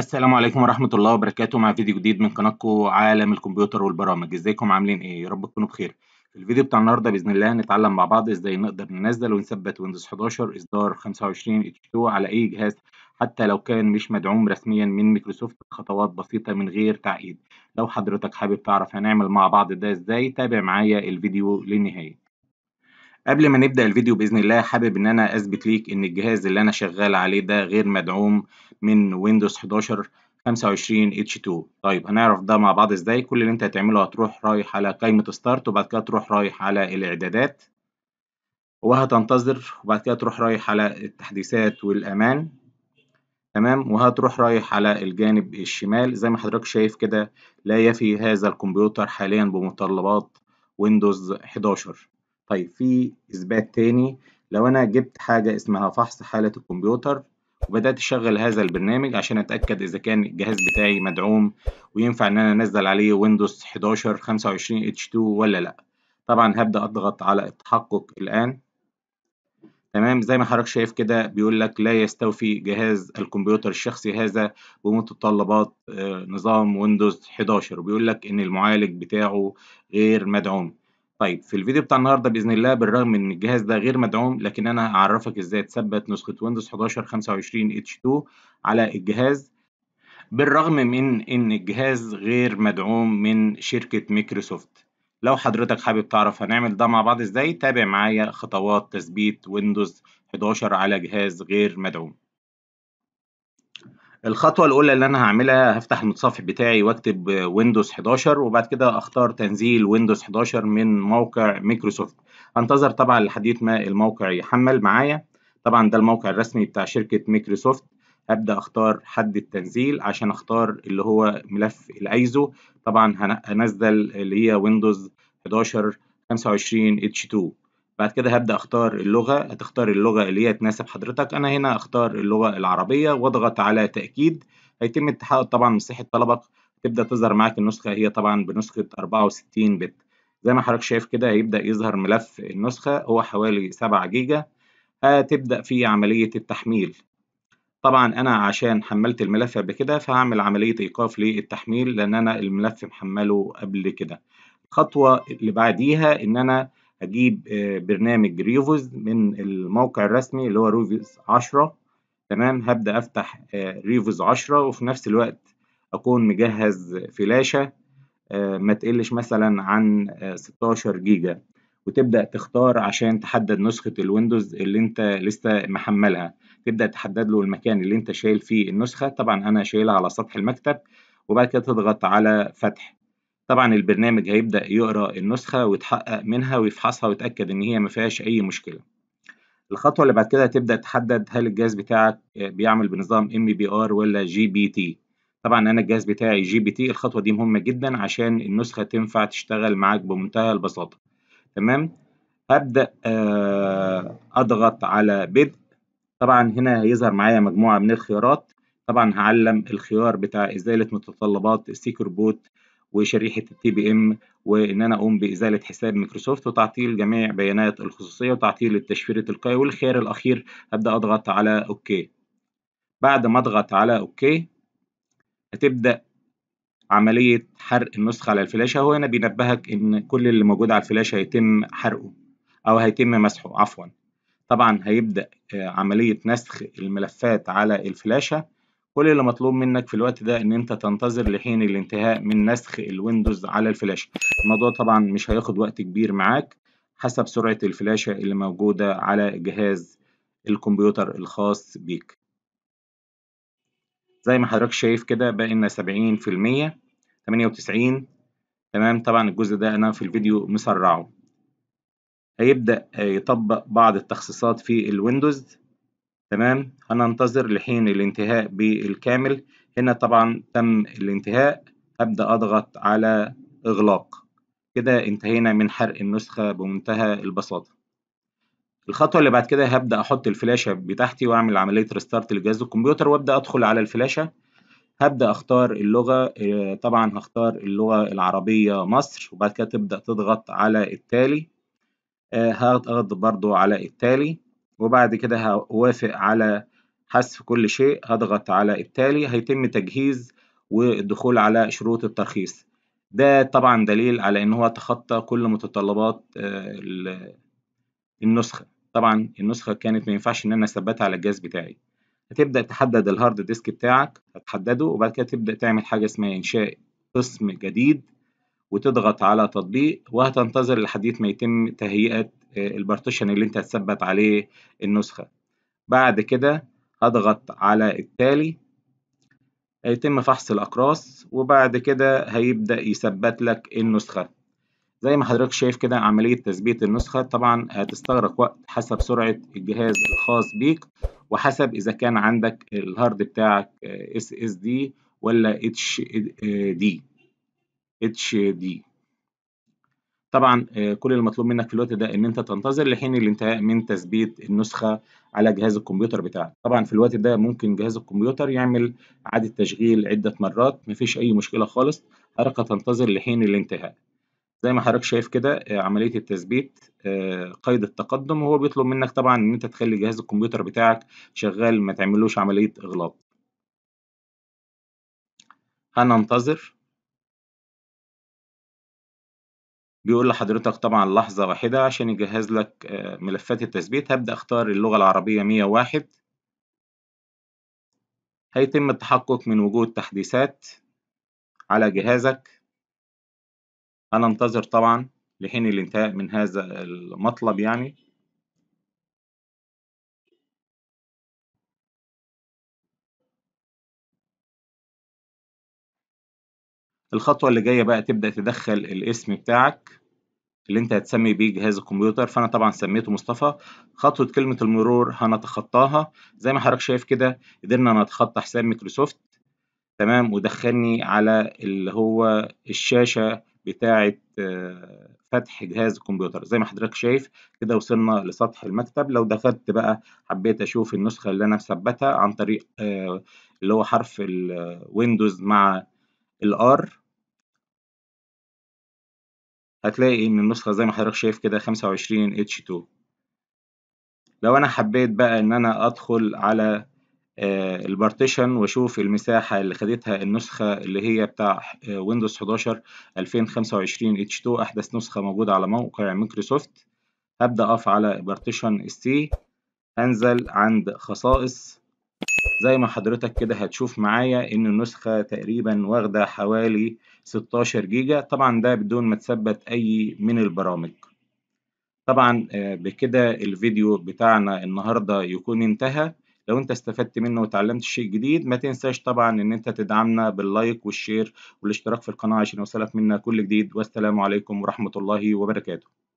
السلام عليكم ورحمة الله وبركاته مع فيديو جديد من قناتكم عالم الكمبيوتر والبرامج ازيكم عاملين ايه يا رب تكونوا بخير في الفيديو بتاع النهارده باذن الله هنتعلم مع بعض ازاي نقدر ننزل ونثبت ويندوز 11 اصدار 25 اتش 2 على اي جهاز حتى لو كان مش مدعوم رسميا من مايكروسوفت خطوات بسيطة من غير تعقيد لو حضرتك حابب تعرف هنعمل مع بعض ده ازاي تابع معايا الفيديو للنهاية قبل ما نبدأ الفيديو بإذن الله حابب إن أنا أثبت ليك إن الجهاز اللي أنا شغال عليه ده غير مدعوم من ويندوز 11 25 H2 طيب هنعرف ده مع بعض إزاي كل اللي أنت هتعمله هتروح رايح على قائمة ستارت وبعد كده تروح رايح على الإعدادات وهتنتظر وبعد كده تروح رايح على التحديثات والأمان تمام وهتروح رايح على الجانب الشمال زي ما حضرتك شايف كده لا يفي هذا الكمبيوتر حاليا بمتطلبات ويندوز 11 طيب في إثبات تاني لو أنا جبت حاجة اسمها فحص حالة الكمبيوتر وبدأت أشغل هذا البرنامج عشان أتأكد إذا كان الجهاز بتاعي مدعوم وينفع إن أنا أنزل عليه ويندوز 11 25 H2 ولا لأ طبعا هبدأ أضغط على التحقق الآن تمام زي ما حضرتك شايف كده بيقول لك لا يستوفي جهاز الكمبيوتر الشخصي هذا بمتطلبات آه، نظام ويندوز 11 وبيقول لك ان المعالج بتاعه غير مدعوم طيب في الفيديو بتاع النهارده باذن الله بالرغم من الجهاز ده غير مدعوم لكن انا هعرفك ازاي تثبت نسخه ويندوز 11 25 اتش 2 على الجهاز بالرغم من ان الجهاز غير مدعوم من شركه مايكروسوفت لو حضرتك حابب تعرف هنعمل ده مع بعض ازاي تابع معايا خطوات تثبيت ويندوز 11 على جهاز غير مدعوم الخطوة الأولى اللي أنا هعملها هفتح المتصفح بتاعي واكتب ويندوز 11 وبعد كده أختار تنزيل ويندوز 11 من موقع مايكروسوفت هنتظر طبعا لحد ما الموقع يحمل معايا طبعا ده الموقع الرسمي بتاع شركة مايكروسوفت هبدأ أختار حد التنزيل عشان أختار اللي هو ملف الأيزو طبعا هنزل اللي هي ويندوز 11 25 اتش 2 بعد كده هبدأ أختار اللغة هتختار اللغة اللي هي تناسب حضرتك أنا هنا أختار اللغة العربية وأضغط على تأكيد هيتم التحقق طبعا من صحة طلبك تبدأ تظهر معاك النسخة هي طبعا بنسخة 64 بت زي ما حضرتك شايف كده هيبدأ يظهر ملف النسخة هو حوالي 7 جيجا هتبدأ في عملية التحميل طبعا أنا عشان حملت الملف قبل كده فهعمل عملية إيقاف للتحميل لأن أنا الملف محمله قبل كده الخطوة اللي بعديها إن أنا هجيب آه، برنامج ريفوز من الموقع الرسمي اللي هو ريفوز 10 تمام هبدأ أفتح آه، ريفوز 10 وفي نفس الوقت أكون مجهز فلاشة آه، ما تقلش مثلا عن 16 جيجا وتبدأ تختار عشان تحدد نسخة الويندوز اللي أنت لسه محملها تبدأ تحدد له المكان اللي أنت شايل فيه النسخة طبعا أنا شايلها على سطح المكتب وبعد كده تضغط على فتح طبعا البرنامج هيبدأ يقرأ النسخة ويتحقق منها ويفحصها ويتأكد إن هي ما فيهاش أي مشكلة. الخطوة اللي بعد كده هتبدأ تحدد هل الجهاز بتاعك بيعمل بنظام ام بي ار ولا جي بي تي طبعا أنا الجهاز بتاعي جي بي تي الخطوة دي مهمة جدا عشان النسخة تنفع تشتغل معاك بمنتهى البساطة. تمام؟ هبدأ آه، أضغط على بدء. طبعا هنا هيظهر معايا مجموعة من الخيارات. طبعا هعلم الخيار بتاع إزالة متطلبات السيكر بوت وشريحه التي بي ام وان انا اقوم بازاله حساب مايكروسوفت وتعطيل جميع بيانات الخصوصيه وتعطيل التشفير التلقائي والخيار الاخير ابدا اضغط على اوكي بعد ما اضغط على اوكي هتبدا عمليه حرق النسخه على الفلاشه هو هنا بينبهك ان كل اللي موجود على الفلاشه هيتم حرقه او هيتم مسحه عفوا طبعا هيبدا آه، عمليه نسخ الملفات على الفلاشه كل اللي مطلوب منك في الوقت ده ان انت تنتظر لحين الانتهاء من نسخ الويندوز على الفلاشة الموضوع طبعا مش هياخد وقت كبير معاك حسب سرعة الفلاشة اللي موجودة على جهاز الكمبيوتر الخاص بيك زي ما حضرتك شايف كده في المية 70% 98 تمام طبعا الجزء ده انا في الفيديو مسرعه هيبدأ يطبق بعض التخصيصات في الويندوز تمام هننتظر لحين الانتهاء بالكامل هنا طبعا تم الانتهاء هبدأ أضغط على إغلاق كده انتهينا من حرق النسخة بمنتهى البساطة الخطوة اللي بعد كده هبدأ أحط الفلاشة بتاعتي وأعمل عملية ريستارت لجهاز الكمبيوتر وأبدأ أدخل على الفلاشة هبدأ أختار اللغة آه، طبعا هختار اللغة العربية مصر وبعد كده تبدأ تضغط على التالي آه، هضغط برضو على التالي وبعد كده هوافق على حذف كل شيء هضغط على التالي هيتم تجهيز والدخول على شروط الترخيص ده طبعا دليل على ان هو تخطى كل متطلبات آه، النسخة طبعا النسخة كانت ما ينفعش ان انا اثبتها على الجهاز بتاعي هتبدأ تحدد الهارد ديسك بتاعك هتحدده وبعد كده تبدأ تعمل حاجة اسمها انشاء قسم جديد وتضغط على تطبيق وهتنتظر لحد ما يتم تهيئة البارتيشن اللي انت هتثبت عليه النسخة بعد كده هضغط على التالي هيتم فحص الأقراص وبعد كده هيبدأ يثبت لك النسخة زي ما حضرتك شايف كده عملية تثبيت النسخة طبعا هتستغرق وقت حسب سرعة الجهاز الخاص بيك وحسب إذا كان عندك الهارد بتاعك SSD ولا اتش دي اتش HD طبعا آه، كل المطلوب منك في الوقت ده ان انت تنتظر لحين الانتهاء من تثبيت النسخه على جهاز الكمبيوتر بتاعك طبعا في الوقت ده ممكن جهاز الكمبيوتر يعمل اعاده تشغيل عده مرات مفيش اي مشكله خالص حضرتك تنتظر لحين الانتهاء زي ما حضرتك شايف كده آه، عمليه التثبيت آه، قيد التقدم وهو بيطلب منك طبعا ان انت تخلي جهاز الكمبيوتر بتاعك شغال ما تعملوش عمليه اغلاق هننتظر بيقول لحضرتك طبعا لحظة واحدة عشان يجهز لك آه، ملفات التثبيت هبدأ أختار اللغة العربية 101 هيتم التحقق من وجود تحديثات على جهازك انتظر طبعا لحين الانتهاء من هذا المطلب يعني الخطوة اللي جاية بقى تبدأ تدخل الاسم بتاعك اللي انت هتسمي بيه جهاز الكمبيوتر فانا طبعا سميته مصطفى خطوة كلمة المرور هنتخطاها زي ما حضرتك شايف كده قدرنا نتخطى حساب مايكروسوفت تمام ودخلني على اللي هو الشاشة بتاعة آه، فتح جهاز الكمبيوتر زي ما حضرتك شايف كده وصلنا لسطح المكتب لو دخلت بقى حبيت اشوف النسخة اللي انا مثبتها عن طريق آه، اللي هو حرف الويندوز آه، مع الار هتلاقي ان النسخة زي ما حضرتك شايف كده 25 H2 لو انا حبيت بقى ان انا ادخل على آه، البارتيشن واشوف المساحة اللي خدتها النسخة اللي هي بتاع ويندوز 11 2025 H2 احدث نسخة موجودة على موقع مايكروسوفت هبدأ اقف على بارتيشن السي هنزل عند خصائص زي ما حضرتك كده هتشوف معايا ان النسخة تقريبا واخدة حوالي 16 جيجا طبعا ده بدون ما تثبت اي من البرامج طبعا آه، بكده الفيديو بتاعنا النهاردة يكون انتهى لو انت استفدت منه وتعلمت شيء جديد ما تنساش طبعا ان انت تدعمنا باللايك والشير والاشتراك في القناة عشان يوصلك منا كل جديد والسلام عليكم ورحمة الله وبركاته